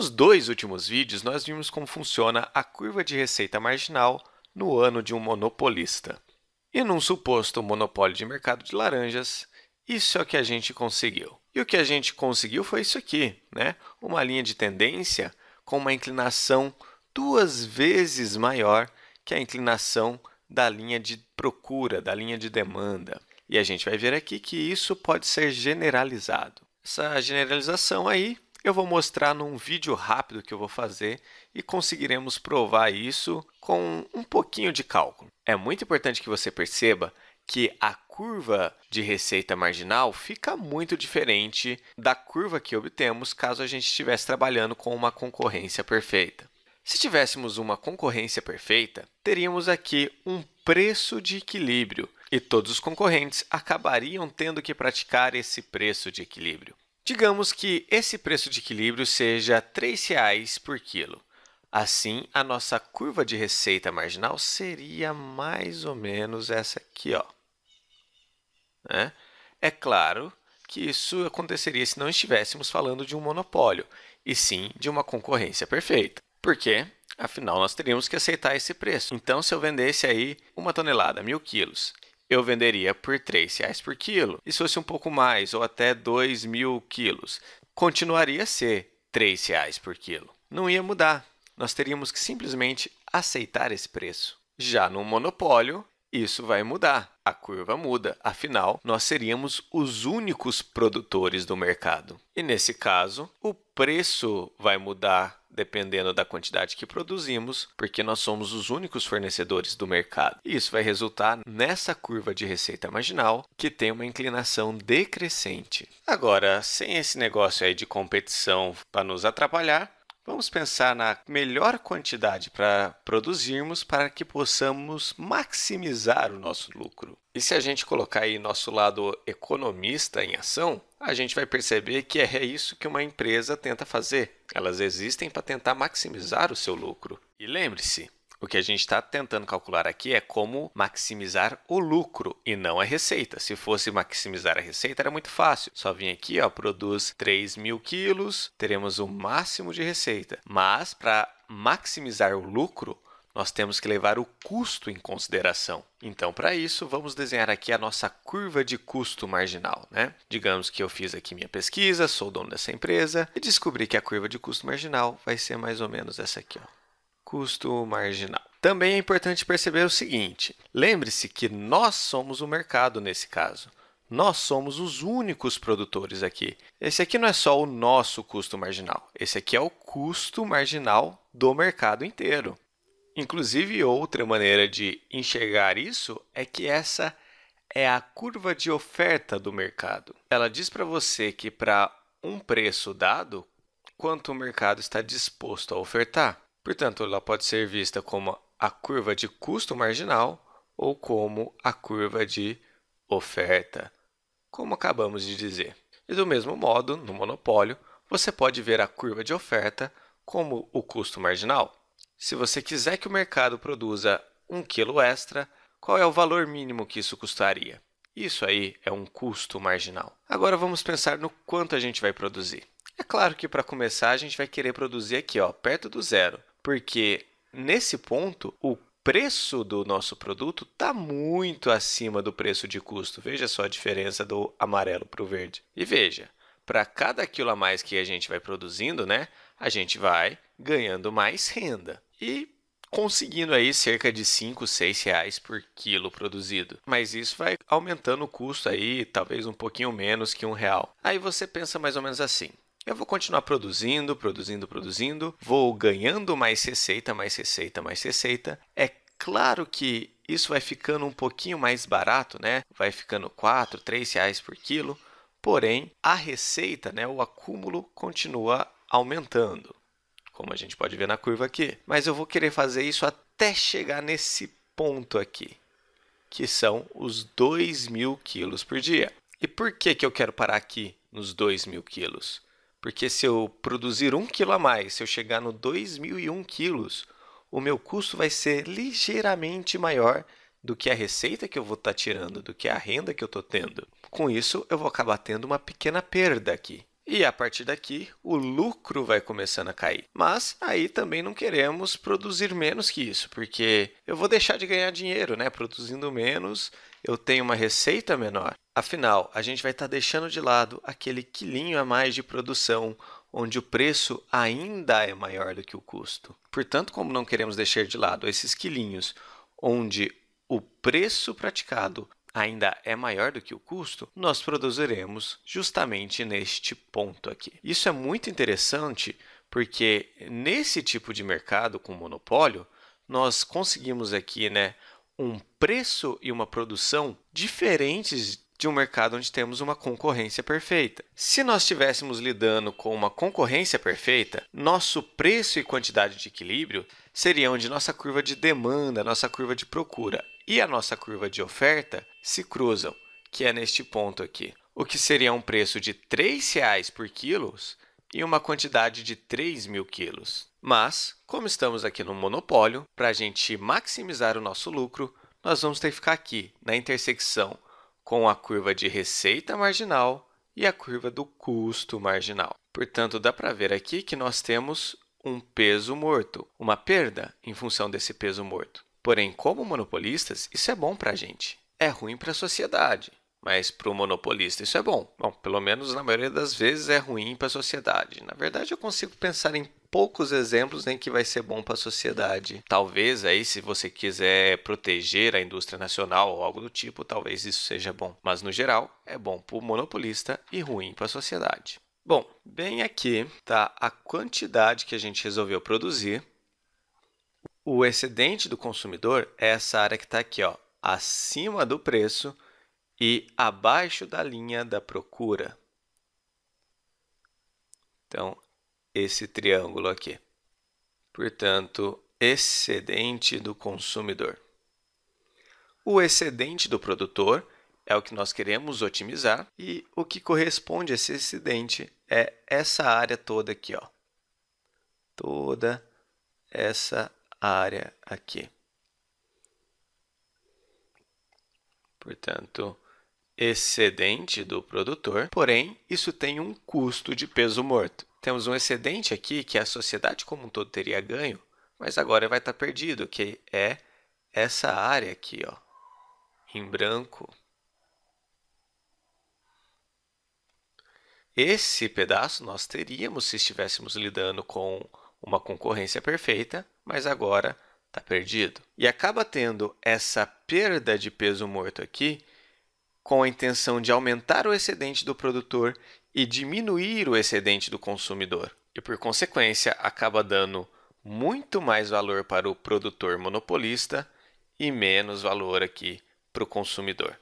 Nos dois últimos vídeos, nós vimos como funciona a curva de receita marginal no ano de um monopolista. E num suposto monopólio de mercado de laranjas, isso é o que a gente conseguiu. E o que a gente conseguiu foi isso aqui, né? uma linha de tendência com uma inclinação duas vezes maior que a inclinação da linha de procura, da linha de demanda. E a gente vai ver aqui que isso pode ser generalizado. Essa generalização aí eu vou mostrar num vídeo rápido que eu vou fazer e conseguiremos provar isso com um pouquinho de cálculo. É muito importante que você perceba que a curva de receita marginal fica muito diferente da curva que obtemos caso a gente estivesse trabalhando com uma concorrência perfeita. Se tivéssemos uma concorrência perfeita, teríamos aqui um preço de equilíbrio e todos os concorrentes acabariam tendo que praticar esse preço de equilíbrio. Digamos que esse preço de equilíbrio seja R$ 3,00 por quilo. Assim, a nossa curva de receita marginal seria mais ou menos essa aqui. Ó. Né? É claro que isso aconteceria se não estivéssemos falando de um monopólio, e sim de uma concorrência perfeita. Porque, afinal, nós teríamos que aceitar esse preço. Então, se eu vendesse aí uma tonelada, mil quilos, eu venderia por R$ 3,00 por quilo. E se fosse um pouco mais, ou até 2 mil quilos, continuaria a ser R$ 3,00 por quilo. Não ia mudar. Nós teríamos que simplesmente aceitar esse preço. Já no monopólio, isso vai mudar. A curva muda, afinal, nós seríamos os únicos produtores do mercado. E nesse caso, o preço vai mudar dependendo da quantidade que produzimos, porque nós somos os únicos fornecedores do mercado. isso vai resultar nessa curva de receita marginal que tem uma inclinação decrescente. Agora, sem esse negócio aí de competição para nos atrapalhar, Vamos pensar na melhor quantidade para produzirmos para que possamos maximizar o nosso lucro. E se a gente colocar aí nosso lado economista em ação, a gente vai perceber que é isso que uma empresa tenta fazer. Elas existem para tentar maximizar o seu lucro. E lembre-se, o que a gente está tentando calcular aqui é como maximizar o lucro e não a receita. Se fosse maximizar a receita, era muito fácil. Só vim aqui, ó, produz 3 mil quilos, teremos o máximo de receita. Mas para maximizar o lucro, nós temos que levar o custo em consideração. Então, para isso, vamos desenhar aqui a nossa curva de custo marginal. Né? Digamos que eu fiz aqui minha pesquisa, sou dono dessa empresa e descobri que a curva de custo marginal vai ser mais ou menos essa aqui. Ó custo marginal. Também é importante perceber o seguinte: lembre-se que nós somos o mercado nesse caso. Nós somos os únicos produtores aqui. Esse aqui não é só o nosso custo marginal, esse aqui é o custo marginal do mercado inteiro. Inclusive, outra maneira de enxergar isso é que essa é a curva de oferta do mercado. Ela diz para você que para um preço dado, quanto o mercado está disposto a ofertar. Portanto, ela pode ser vista como a curva de custo marginal ou como a curva de oferta, como acabamos de dizer. E do mesmo modo, no monopólio, você pode ver a curva de oferta como o custo marginal. Se você quiser que o mercado produza um quilo extra, qual é o valor mínimo que isso custaria? Isso aí é um custo marginal. Agora vamos pensar no quanto a gente vai produzir. É claro que para começar a gente vai querer produzir aqui, ó, perto do zero. Porque nesse ponto, o preço do nosso produto está muito acima do preço de custo. Veja só a diferença do amarelo para o verde. E veja, para cada quilo a mais que a gente vai produzindo, né, a gente vai ganhando mais renda e conseguindo aí cerca de 5, 6 reais por quilo produzido. Mas isso vai aumentando o custo aí, talvez um pouquinho menos que um real. Aí você pensa mais ou menos assim, eu vou continuar produzindo, produzindo, produzindo, vou ganhando mais receita, mais receita, mais receita. É claro que isso vai ficando um pouquinho mais barato, né? Vai ficando 4, 3 reais por quilo. Porém, a receita, né, o acúmulo continua aumentando, como a gente pode ver na curva aqui. Mas eu vou querer fazer isso até chegar nesse ponto aqui, que são os 2.000 mil quilos por dia. E por que, que eu quero parar aqui nos 2.000 mil quilos? Porque se eu produzir um quilo a mais, se eu chegar no 2.001 quilos, o meu custo vai ser ligeiramente maior do que a receita que eu vou estar tá tirando, do que a renda que eu estou tendo. Com isso, eu vou acabar tendo uma pequena perda aqui. E a partir daqui, o lucro vai começando a cair. Mas aí também não queremos produzir menos que isso, porque eu vou deixar de ganhar dinheiro, né? Produzindo menos, eu tenho uma receita menor. Afinal, a gente vai estar tá deixando de lado aquele quilinho a mais de produção, onde o preço ainda é maior do que o custo. Portanto, como não queremos deixar de lado esses quilinhos, onde o preço praticado ainda é maior do que o custo, nós produziremos justamente neste ponto aqui. Isso é muito interessante porque nesse tipo de mercado com monopólio, nós conseguimos aqui né, um preço e uma produção diferentes de um mercado onde temos uma concorrência perfeita. Se nós estivéssemos lidando com uma concorrência perfeita, nosso preço e quantidade de equilíbrio seriam de nossa curva de demanda, nossa curva de procura e a nossa curva de oferta se cruzam, que é neste ponto aqui. O que seria um preço de R$ 3,00 por quilos e uma quantidade de 3 mil quilos. Mas, como estamos aqui no monopólio, para a gente maximizar o nosso lucro, nós vamos ter que ficar aqui na intersecção com a curva de receita marginal e a curva do custo marginal. Portanto, dá para ver aqui que nós temos um peso morto, uma perda em função desse peso morto. Porém, como monopolistas, isso é bom para a gente. É ruim para a sociedade, mas para o monopolista isso é bom. Bom, pelo menos na maioria das vezes é ruim para a sociedade. Na verdade, eu consigo pensar em poucos exemplos em que vai ser bom para a sociedade. Talvez aí, se você quiser proteger a indústria nacional ou algo do tipo, talvez isso seja bom. Mas no geral, é bom para o monopolista e ruim para a sociedade. Bom, bem aqui está a quantidade que a gente resolveu produzir. O excedente do consumidor é essa área que está aqui, ó, acima do preço e abaixo da linha da procura. Então, esse triângulo aqui. Portanto, excedente do consumidor. O excedente do produtor é o que nós queremos otimizar e o que corresponde a esse excedente é essa área toda aqui, ó. Toda essa área aqui. Portanto, excedente do produtor, porém, isso tem um custo de peso morto. Temos um excedente aqui que a sociedade como um todo teria ganho, mas agora vai estar perdido, que é essa área aqui, ó, em branco. Esse pedaço nós teríamos se estivéssemos lidando com uma concorrência perfeita, mas agora está perdido. E acaba tendo essa perda de peso morto aqui, com a intenção de aumentar o excedente do produtor e diminuir o excedente do consumidor. E, por consequência, acaba dando muito mais valor para o produtor monopolista e menos valor aqui para o consumidor.